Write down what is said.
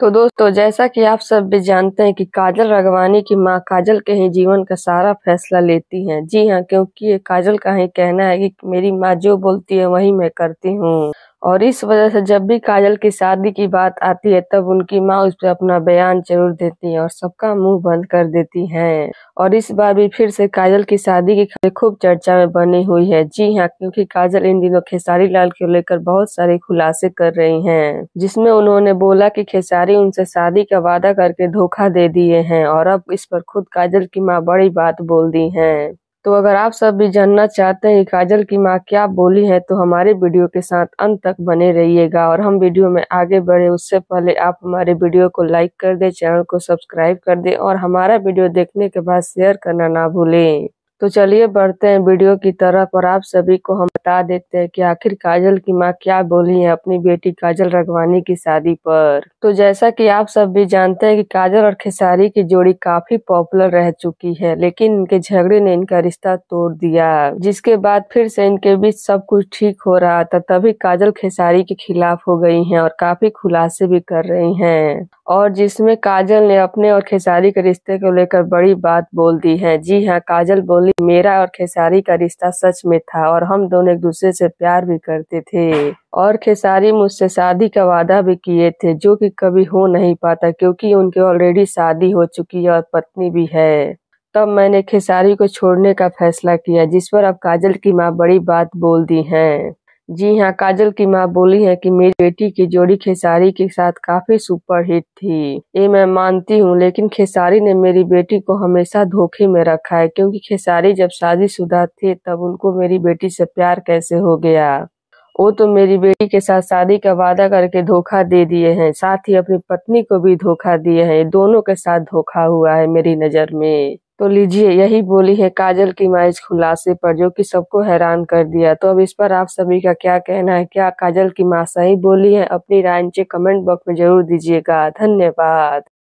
तो दोस्तों जैसा कि आप सब भी जानते हैं कि काजल रघवानी की माँ काजल के ही जीवन का सारा फैसला लेती हैं जी हाँ क्योंकि काजल का ही कहना है कि मेरी माँ जो बोलती है वही मैं करती हूँ और इस वजह से जब भी काजल की शादी की बात आती है तब उनकी माँ उस पर अपना बयान जरूर देती है और सबका मुंह बंद कर देती हैं और इस बार भी फिर से काजल की शादी की खूब चर्चा में बनी हुई है जी हाँ क्योंकि काजल इन दिनों खेसारी लाल को लेकर बहुत सारे खुलासे कर रही हैं जिसमें उन्होंने बोला की खेसारी उनसे शादी का वादा करके धोखा दे दिए है और अब इस पर खुद काजल की माँ बड़ी बात बोल दी है तो अगर आप सब भी जानना चाहते हैं काजल की माँ क्या बोली है तो हमारे वीडियो के साथ अंत तक बने रहिएगा और हम वीडियो में आगे बढ़े उससे पहले आप हमारे वीडियो को लाइक कर दें चैनल को सब्सक्राइब कर दें और हमारा वीडियो देखने के बाद शेयर करना ना भूलें तो चलिए बढ़ते हैं वीडियो की तरफ और आप सभी को हम बता देते हैं कि आखिर काजल की माँ क्या बोली है अपनी बेटी काजल रघवानी की शादी पर तो जैसा कि आप सब भी जानते हैं कि काजल और खेसारी की जोड़ी काफी पॉपुलर रह चुकी है लेकिन इनके झगड़े ने इनका रिश्ता तोड़ दिया जिसके बाद फिर से इनके बीच सब कुछ ठीक हो रहा था तभी काजल खेसारी के खिलाफ हो गई है और काफी खुलासे भी कर रही है और जिसमें काजल ने अपने और खेसारी के रिश्ते को लेकर बड़ी बात बोल दी है जी हाँ काजल बोली मेरा और खेसारी का रिश्ता सच में था और हम दोनों एक दूसरे से प्यार भी करते थे और खेसारी मुझसे शादी का वादा भी किए थे जो कि कभी हो नहीं पाता क्योंकि उनकी ऑलरेडी शादी हो चुकी है और पत्नी भी है तब मैंने खेसारी को छोड़ने का फैसला किया जिस पर अब काजल की माँ बड़ी बात बोल दी है जी हाँ काजल की माँ बोली है कि मेरी बेटी की जोड़ी खेसारी के साथ काफी सुपरहिट थी ये मैं मानती हूँ लेकिन खेसारी ने मेरी बेटी को हमेशा धोखे में रखा है क्योंकि खेसारी जब शादीशुदा थे तब उनको मेरी बेटी से प्यार कैसे हो गया वो तो मेरी बेटी के साथ शादी का वादा करके धोखा दे दिए हैं साथ ही अपनी पत्नी को भी धोखा दिए हैं दोनों के साथ धोखा हुआ है मेरी नजर में तो लीजिए यही बोली है काजल की माँ इस खुलासे पर जो कि सबको हैरान कर दिया तो अब इस पर आप सभी का क्या कहना है क्या काजल की माँ सही बोली है अपनी राय नीचे कमेंट बॉक्स में जरूर दीजिएगा धन्यवाद